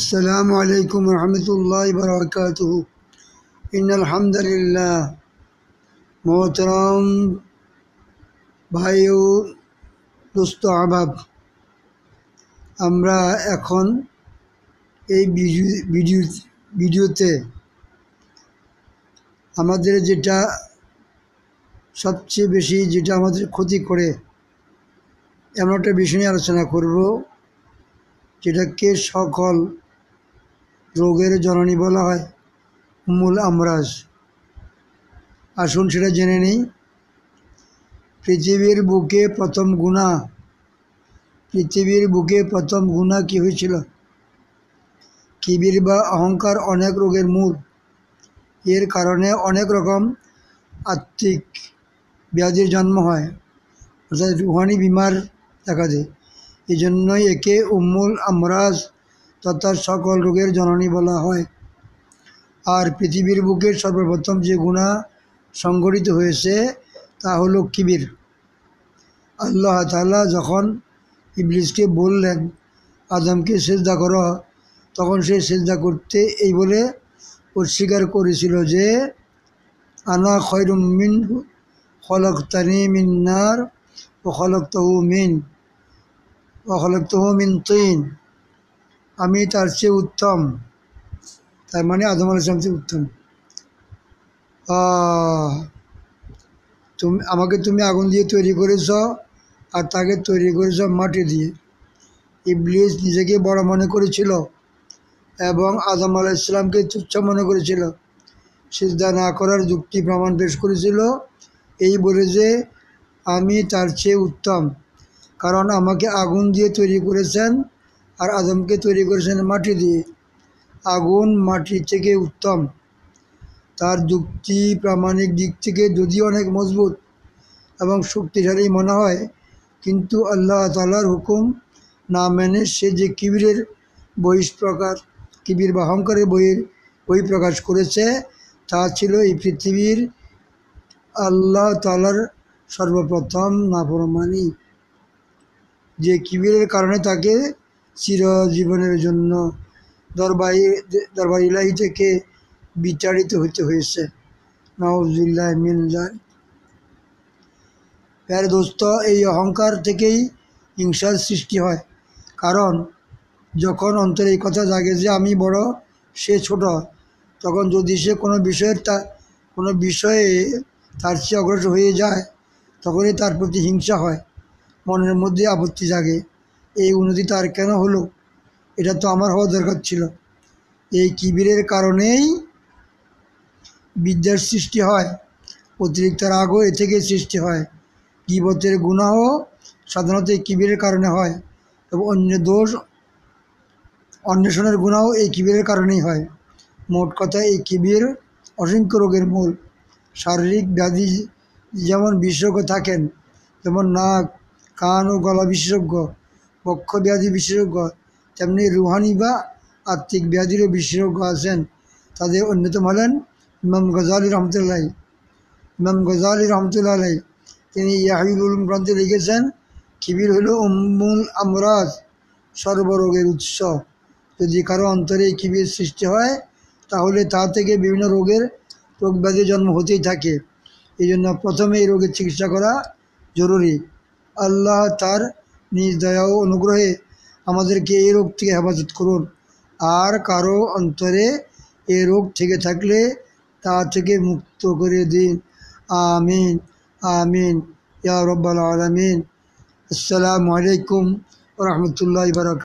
السلام عليكم ورحمة الله وبركاته إن الحمد لله محترم ভাইও দোস্ত আবাব আমরা এখন এই ভিডিও ভিডিওতে আমাদের যেটা সবচেয়ে বেশি যেটা আমাদের ক্ষতি করে এমন একটা বিষয় নিয়ে আলোচনা করব যেটাকে সকল রোগের জননী বলা হয় মূল আমরাজ আসুন সেটা জেনে নেই পৃথিবীর বুকে প্রথম গুণা পৃথিবীর বুকে প্রথম গুণা কি হয়েছিল কিবির বা অহংকার অনেক রোগের মূল এর কারণে অনেক রকম আত্মিক ব্যাধির জন্ম হয় অর্থাৎ রুহানি বিমার দেখা দেয় এই জন্যই একে উম্মুল আমরাজ তথা সকল রোগের জননী বলা হয় আর পৃথিবীর বুকে সর্বপ্রথম যে গুণা সংগঠিত হয়েছে তা হলো কিবির আল্লাহ তাল্লাহ যখন ইবলিসকে বললেন আদমকে সেজদা করো তখন সে সেজদা করতে এই বলে অস্বীকার করেছিল যে আনা খয়রুমিন খলক তানি মিন্নার ও খলক তহু মিন ও খলক তহু মিন তিন আমি তার চেয়ে উত্তম তার মানে আদম ইসলাম চেয়ে উত্তম তুমি আমাকে তুমি আগুন দিয়ে তৈরি করেছ আর তাকে তৈরি করেছ মাটি দিয়ে ইবলিস নিজেকে বড় মনে করেছিল এবং আদম আলাহ ইসলামকে তুচ্ছ মনে করেছিল সিদ্ধা না করার যুক্তি প্রমাণ পেশ করেছিল এই বলে যে আমি তার চেয়ে উত্তম কারণ আমাকে আগুন দিয়ে তৈরি করেছেন আর আদমকে তৈরি করেছেন মাটি দিয়ে আগুন মাটি থেকে উত্তম তার যুক্তি প্রামাণিক দিক থেকে যদিও অনেক মজবুত এবং শক্তিশালী মনে হয় কিন্তু আল্লাহ তালার হুকুম না মেনে সে যে কিবিরের বহিষ্প্রকাশ কিবির বা অহংকারের বই প্রকাশ করেছে তা ছিল এই পৃথিবীর আল্লাহ তালার সর্বপ্রথম নাফরমানি যে কিবিরের কারণে তাকে চিরজীবনের জন্য দরবারি দরবার ইলাহি থেকে বিচারিত হতে হয়েছে নওয়াজুল্লাহ মিনজার প্যার দোস্ত এই অহংকার থেকেই হিংসার সৃষ্টি হয় কারণ যখন অন্তরে এই কথা জাগে যে আমি বড় সে ছোট তখন যদি সে কোনো বিষয়ের তা কোনো বিষয়ে তার চেয়ে অগ্রসর হয়ে যায় তখনই তার প্রতি হিংসা হয় মনের মধ্যে আপত্তি জাগে এই উন্নতিটা আর কেন হলো এটা তো আমার হওয়া দরকার ছিল এই কিবিরের কারণেই বিদ্যার সৃষ্টি হয় অতিরিক্ত রাগও এ থেকে সৃষ্টি হয় কিবতের গুণাহ সাধারণত এই কিবিরের কারণে হয় এবং অন্য দোষ অন্বেষণের গুণাও এই কিবিরের কারণেই হয় মোট কথা এই কিবির অসংখ্য রোগের মূল শারীরিক ব্যাধি যেমন বিশেষজ্ঞ থাকেন যেমন নাক কান ও গলা বিশেষজ্ঞ বক্ষ ব্যাধি বিশেষজ্ঞ তেমনি রুহানি বা আত্মিক ব্যাধিরও বিশেষজ্ঞ আছেন তাদের অন্যতম হলেন ইমাম গজালি রহমতুল্লাহ ইমাম গজালি রহমতুল্লাহ তিনি ইয়াহিউল উলুম গ্রন্থে লিখেছেন কিবির হল উম্মুল আমরাজ সর্বরোগের উৎস যদি কারো অন্তরে কিবির সৃষ্টি হয় তাহলে তা থেকে বিভিন্ন রোগের রোগ ব্যাধি জন্ম হতেই থাকে এই জন্য প্রথমে এই রোগের চিকিৎসা করা জরুরি আল্লাহ তার নিজ দয়া ও অনুগ্রহে আমাদেরকে এই রোগ থেকে হেফাজত করুন আর কারো অন্তরে এ রোগ থেকে থাকলে তা থেকে মুক্ত করে দিন আমিন আমিন ইয়া রব্বাল আলমিন আসসালামু আলাইকুম রহমতুল্লাহ বারক